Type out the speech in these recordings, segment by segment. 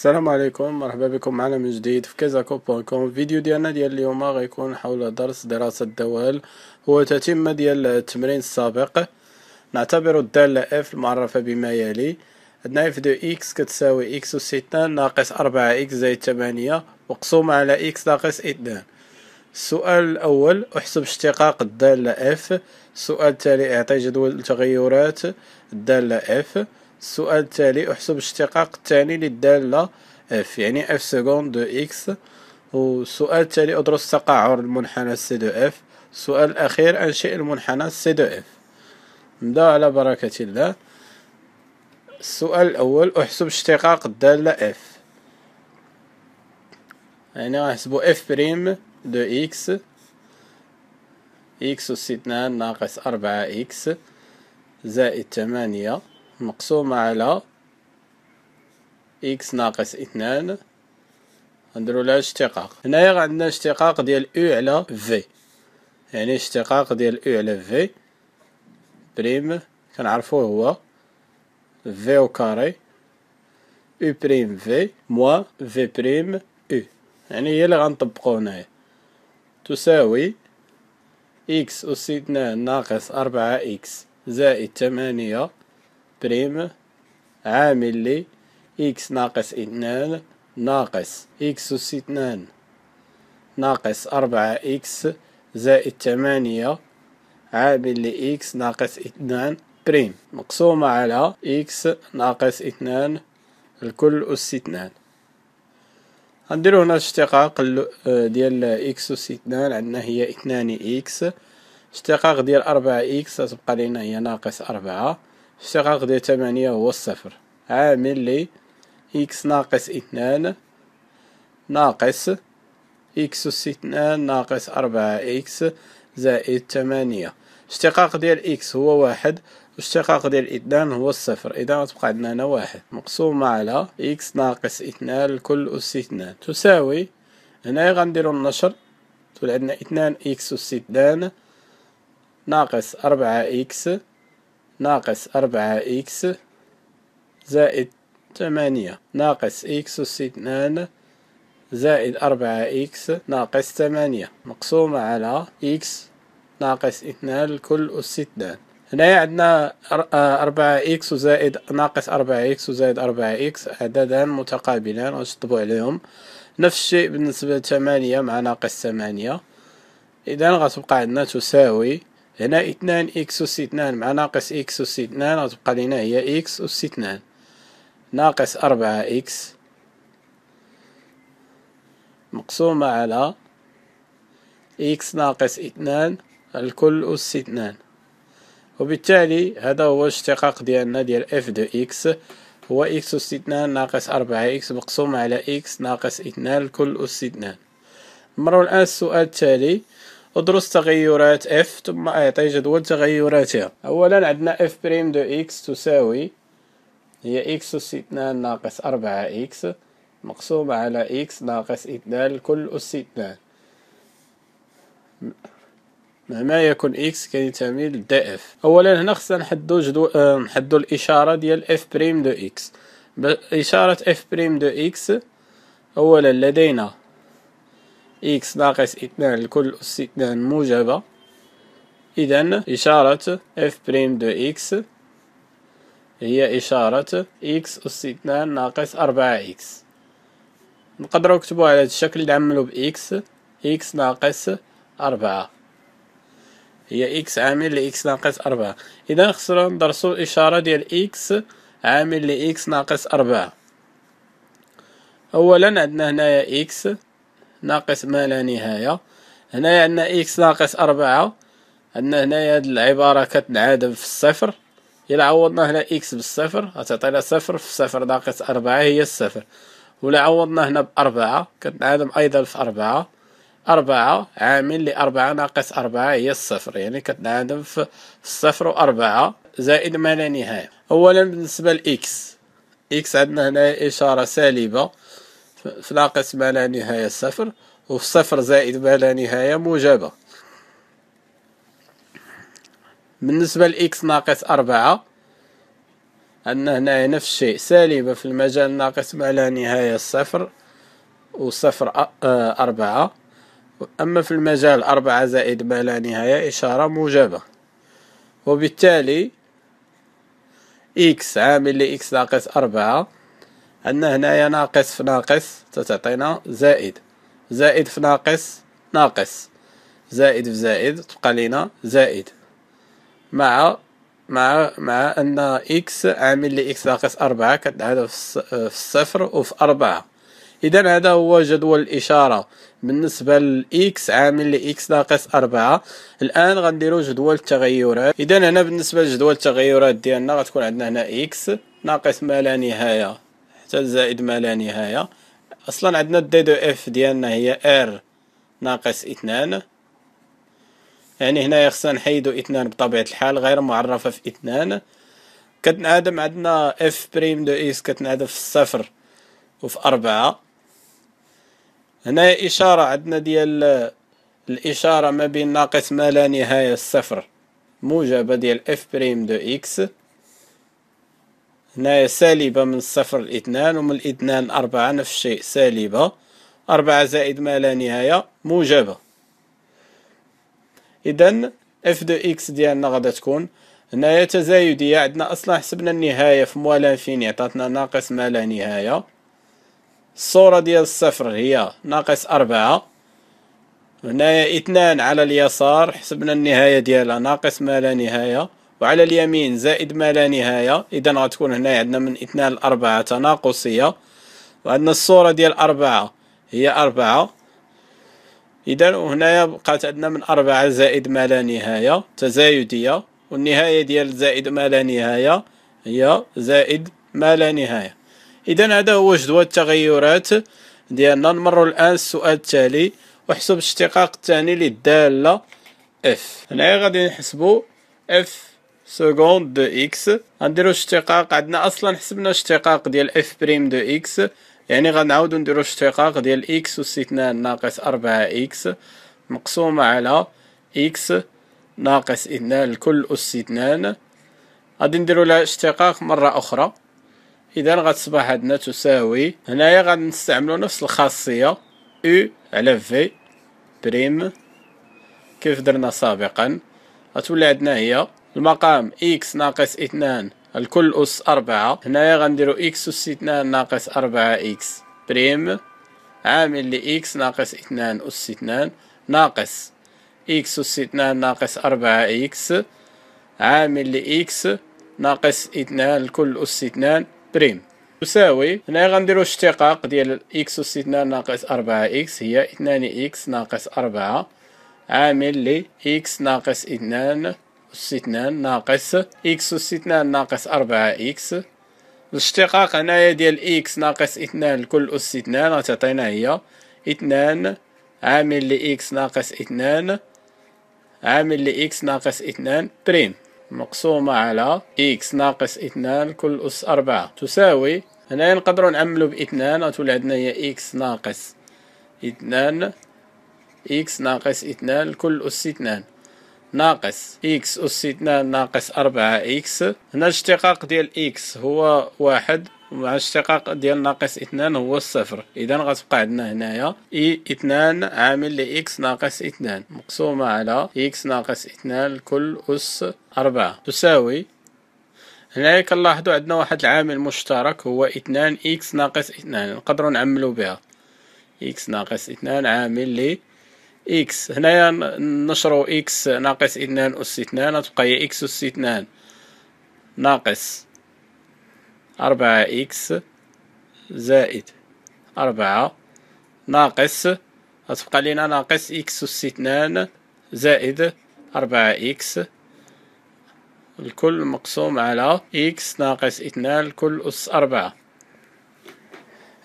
السلام عليكم مرحبا بكم معنا من جديد في كازاكو بوان كوم فيديو ديالنا ديال اليوم غيكون حول درس دراسة الدوال هو تتمة ديال التمرين السابق نعتبر الدالة اف المعرفة بما يلي عندنا اف دو اكس كتساوي اكس اس اتنان ناقص أربعة اكس زائد تمانية مقسومة على اكس ناقص اتنان السؤال الأول احسب اشتقاق الدالة اف السؤال التالي اعطي جدول تغيرات الدالة اف السؤال التالي احسب الاشتقاق الثاني للدالة اف يعني اف سكوند دو اكس والسؤال التالي ادرس تقعر المنحنى سي دو اف السؤال الاخير انشئ المنحنى سي دو اف نبدا على بركة الله السؤال الاول احسب اشتقاق الدالة اف يعني غنحسبو اف بريم دو اكس اكس أس اثنان ناقص أربعة اكس زائد ثمانية مقسومة على إكس ناقص اثنان غنديرو لها اشتقاق هنايا عندنا اشتقاق ديال او على في يعني اشتقاق ديال او على في بريم كنعرفوه هو في او كاري او بريم في موا في بريم او يعني هي اللي غنطبقو هنايا تساوي اكس أس اثنان ناقص أربعة اكس زائد 8 بريم عامل لي إكس ناقص اثنان ناقص إكس أس اثنان ناقص أربعة إكس زائد ثمانية عامل لي إكس ناقص اثنان بريم مقسومة على إكس ناقص اثنان الكل أس اثنان غنديرو هنا الاشتقاق ديال إكس أس اثنان عندنا هي اثنان إكس اشتقاق ديال أربعة إكس تبقى لينا هي ناقص أربعة اشتقاق غنقضي تمانية هو الصفر عامل لي إكس ناقص اثنان ناقص إكس أس اثنان ناقص أربعة إكس زائد تمانية اشتقاق ديال إكس هو واحد اشتقاق ديال اثنان هو الصفر إذا غتبقى عندنا هنا واحد مقسومة على إكس ناقص اثنان لكل أس اثنان تساوي هنايا غنديرو النشر تولي عندنا اثنان إكس أس اثنان ناقص أربعة إكس ناقص أربعة إكس زائد ثمانية ناقص إكس أس اثنان زائد أربعة إكس ناقص ثمانية مقسومة على إكس ناقص اثنان الكل أس اثنان هنا عندنا آه، أربعة إكس زائد ناقص أربعة إكس زائد أربعة إكس عددان متقابلان غنشطبو عليهم نفس الشيء بالنسبة لثمانية مع ناقص ثمانية إذا غتبقى عندنا تساوي هنا اثنان إكس أس اثنان مع ناقص إكس أس اثنان غتبقى لينا هي إكس أس اثنان ناقص أربعة إكس مقسومة على إكس ناقص اثنان الكل أس اثنان وبالتالي هذا هو الاشتقاق ديالنا ديال اف دو اكس هو اكس اس اثنان ناقص أربعة اكس مقسومة على اكس ناقص اثنان الكل اس اثنان نمرو الآن السؤال التالي ادرس تغيرات اف ثم اعطي جدول تغيراتها اولا عندنا اف بريم دو اكس تساوي هي اكس اس اثنان ناقص أربعة اكس مقسوم على اكس ناقص اثنان الكل اس اثنان مهما يكن اكس كينتمي لدي اف اولا هنا خصنا نحدو جدو آه، نحدو الاشاره ديال اف بريم دو اكس اشاره اف بريم دو اكس اولا لدينا إكس ناقص اثنان لكل أس اثنان موجبة إذا إشارة إف بريم دو إكس هي إشارة إكس أس اثنان ناقص أربعة إكس نقدروا نكتبوها على هذا الشكل نعملو بإكس إكس ناقص أربعة هي إكس عامل لإكس ناقص أربعة إذا خصنا ندرسو الإشارة ديال إكس عامل لإكس ناقص أربعة أولا عندنا هنايا إكس ناقص ما لا نهاية هنايا عندنا إكس ناقص أربعة عندنا هنايا هاد العبارة كتنعدم في الصفر إلا عوضنا هنا إكس بالصفر غتعطينا صفر في صفر ناقص أربعة هي الصفر ولا عوضنا هنا بأربعة كتنعدم أيضا في أربعة أربعة عامل لأربعة ناقص أربعة هي الصفر يعني كتنعدم في الصفر وأربعة زائد ما لا نهاية أولا بالنسبة لإكس إكس عندنا هنا إشارة سالبة في ناقص ما لا نهاية صفر وفي صفر زائد ما لا نهاية موجبة بالنسبة لإكس ناقص أربعة أن هنا نفس الشيء سالبة في المجال ناقص ما لا نهاية صفر وصفر آه، أربعة أما في المجال أربعة زائد ما لا نهاية إشارة موجبة وبالتالي إكس عامل لإكس ناقص أربعة أن هنايا ناقص في ناقص تتعطينا زائد زائد في ناقص ناقص زائد في زائد تبقى لينا زائد مع مع مع أن إكس عامل لي اكس ناقص أربعة كتعاد في الصفر وفي أربعة إذا هذا هو جدول الإشارة بالنسبة لإكس عامل لإكس ناقص أربعة الآن غنديرو جدول التغيرات إذا هنا بالنسبة لجدول التغيرات ديالنا غتكون عندنا هنا إكس ناقص ما لا نهاية حتى لزائد ما لا نهاية اصلا عندنا الدي دو اف ديالنا هي ار ناقص اثنان يعني هنا خصنا نحيدو اثنان بطبيعة الحال غير معرفة في اثنان كتنعدم عندنا اف بريم دو اكس كتنعدم في الصفر وفي أربعة هنا إشارة عندنا ديال الإشارة ما بين ناقص ما لا نهاية الصفر موجبة ديال اف بريم دو اكس هنايا سالبة من الصفر لاثنان ومن الاثنان أربعة نفس الشيء سالبة أربعة زائد ما لا نهاية موجبة إذا اف دو اكس ديالنا غادا تكون هنايا تزايدية عندنا أصلا حسبنا النهاية في موال انفيني عطاتنا ناقص ما لا نهاية الصورة ديال الصفر هي ناقص أربعة هنايا اثنان على اليسار حسبنا النهاية ديالها ناقص ما لا نهاية وعلى اليمين زائد ما لا نهاية إذا غتكون هنا عندنا من اثنان لأربعة تناقصية وعندنا الصورة ديال أربعة هي أربعة إذا وهنايا بقات عندنا من أربعة زائد ما لا نهاية تزايدية والنهاية ديال زائد ما لا نهاية هي زائد ما لا نهاية إذا هذا هو جدوى التغيرات ديالنا نمر الآن السؤال التالي وحسب الاشتقاق الثاني للدالة اف هنايا غادي نحسبو اف سكوند دو اكس غنديرو اشتقاق عندنا اصلا حسبنا اشتقاق ديال اف بريم دو اكس يعني غنعاودو نديرو اشتقاق ديال اكس إثنان ناقص أربعة اكس مقسومة على اكس ناقص اثنان الكل أس اثنان غادي نديرو لها اشتقاق مرة أخرى إذا غتصبح عندنا تساوي هنايا غنستعملو نفس الخاصية أو على في بريم كيف درنا سابقا غتولي عندنا هي المقام إكس ناقص اثنان الكل أس أربعة هنايا غنديرو إكس أس اثنان ناقص أربعة إكس بريم عامل لإكس ناقص اثنان أس اثنان ناقص إكس أس اثنان ناقص أربعة إكس عامل لإكس ناقص اثنان الكل أس اثنان بريم تساوي هنا غنديرو اشتقاق ديال إكس أس اثنان ناقص أربعة إكس هي اثنان إكس ناقص أربعة عامل لإكس ناقص اثنان أس اثنان ناقص إكس أس اثنان ناقص أربعة إكس الاشتقاق هنايا ديال إكس ناقص اثنان لكل أس اثنان غتعطينا هي اثنان عامل لإكس ناقص اثنان عامل لإكس ناقص اثنان بريم مقسومة على إكس ناقص اثنان كل أس أربعة تساوي هنايا نقدرو نعملو باثنان غتولي عندنا هي إكس ناقص اثنان إكس ناقص اثنان لكل أس اثنان ناقص اكس اس ناقص أربعة اكس هنا الاشتقاق ديال اكس هو واحد مع الاشتقاق ديال ناقص اثنان هو الصفر اذا غتبقى عندنا هنايا اي e اثنان عامل لاكس ناقص اثنان مقسومه على اكس ناقص اثنان لكل اس أربعة تساوي هنايا كنلاحظو عندنا واحد العامل مشترك هو اثنان اكس ناقص اثنان نقدرو نعملو بها اكس ناقص اثنان عامل لي اكس هنايا نشرو اكس ناقص اثنان أس اثنان تبقى هي اكس أس اثنان ناقص أربعة اكس زائد أربعة ناقص تبقى لينا ناقص اكس أس اثنان زائد أربعة اكس الكل مقسوم على اكس ناقص اثنان الكل أس أربعة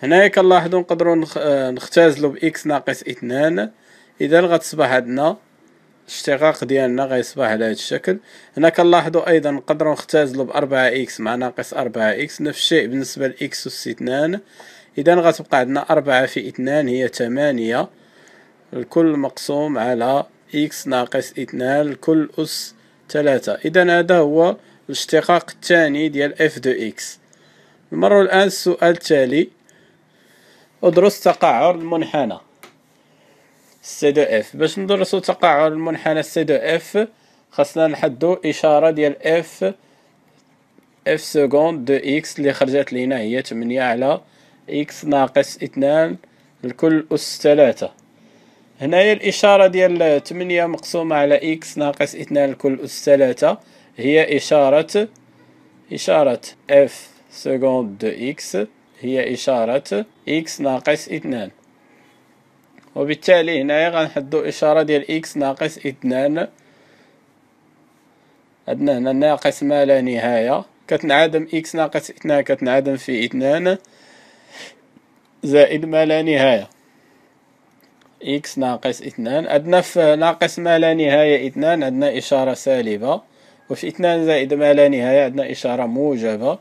هنايا كنلاحظو نقدرو آه، نختازلو بإكس ناقص اثنان اذا غتصبح عندنا الاشتقاق ديالنا غيصبح على هذا الشكل هنا كنلاحظوا ايضا نقدروا نختزلوا ب 4 اكس مع ناقص 4 اكس نفس الشيء بالنسبه لاكس اس 2 اذا غتبقى عندنا 4 في 2 هي 8 الكل مقسوم على اكس ناقص 2 الكل اس 3 اذا هذا هو الاشتقاق الثاني ديال اف دو اكس نمروا الان السؤال التالي ادرس تقعر المنحنى سي دو اف باش ندرسو تقاعد المنحنى سي دو اف خاصنا نحدو اشاره ديال اف اف سكوند دو اكس اللي خرجت لينا هي 8 على اكس ناقص 2 الكل اس 3 هنايا الاشاره ديال 8 مقسومه على اكس ناقص 2 الكل اس 3 هي اشاره اشاره اف سكوند دو اكس هي اشاره اكس ناقص 2 وبالتالي هنايا غنحدو إشارة ديال إكس ناقص اثنان عندنا هنا ناقص ما لا نهاية كتنعدم إكس ناقص اثنان كتنعدم في اثنان زائد ما لا نهاية إكس ناقص اثنان عندنا في ناقص ما لا نهاية اثنان عندنا إشارة سالبة وفي اثنان زائد ما لا نهاية عندنا إشارة موجبة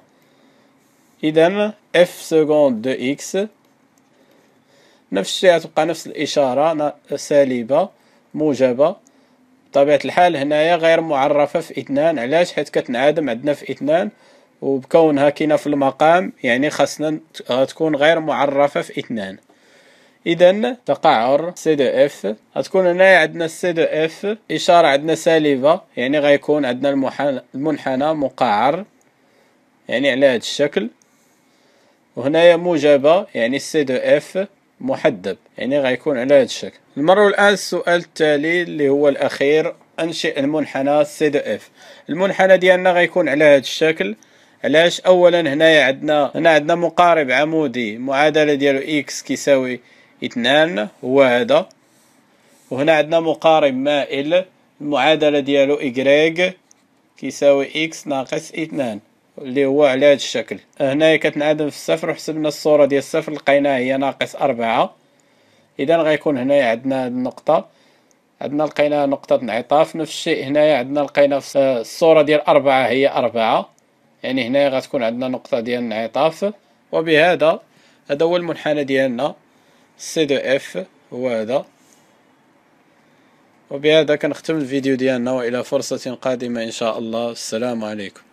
إذا اف سكوند دو إكس نفس الشيء غتبقى نفس الإشارة سالبة موجبة بطبيعة الحال هنايا غير معرفة في اثنان علاش حيت كتنعدم عندنا في اثنان وبكونها كاينة في المقام يعني خاصنا آه، تكون غير معرفة في اثنان اذا تقعر سي دو اف غتكون هنايا عندنا سي دو اف اشاره عندنا سالبه يعني غيكون عندنا المنحنى مقعر يعني على هذا الشكل وهنايا موجبه يعني سي دو اف محدب يعني غيكون على هذا الشكل نمر الان السؤال التالي اللي هو الاخير انشئ المنحنى سي دو اف المنحنى ديالنا غيكون على هذا الشكل علاش اولا هنايا عندنا هنا عندنا مقارب عمودي معادله ديالو اكس كيساوي اثنان هو هذا وهنا عندنا مقارب مائل المعادله ديالو y كيساوي اكس ناقص اثنان اللي هو على هذا الشكل هنايا كتنعدم في الصفر وحسبنا الصوره ديال الصفر لقيناها هي ناقص أربعة اذا غيكون هنايا عندنا هاد النقطه عندنا لقينا نقطه انعطاف نفس الشيء هنايا عندنا لقينا الصوره ديال أربعة هي أربعة يعني هنايا غتكون عندنا نقطه ديال انعطاف وبهذا هذا هو المنحنى ديالنا سي دو اف هو هذا وبهذا كنختم الفيديو ديالنا والى فرصه قادمه ان شاء الله السلام عليكم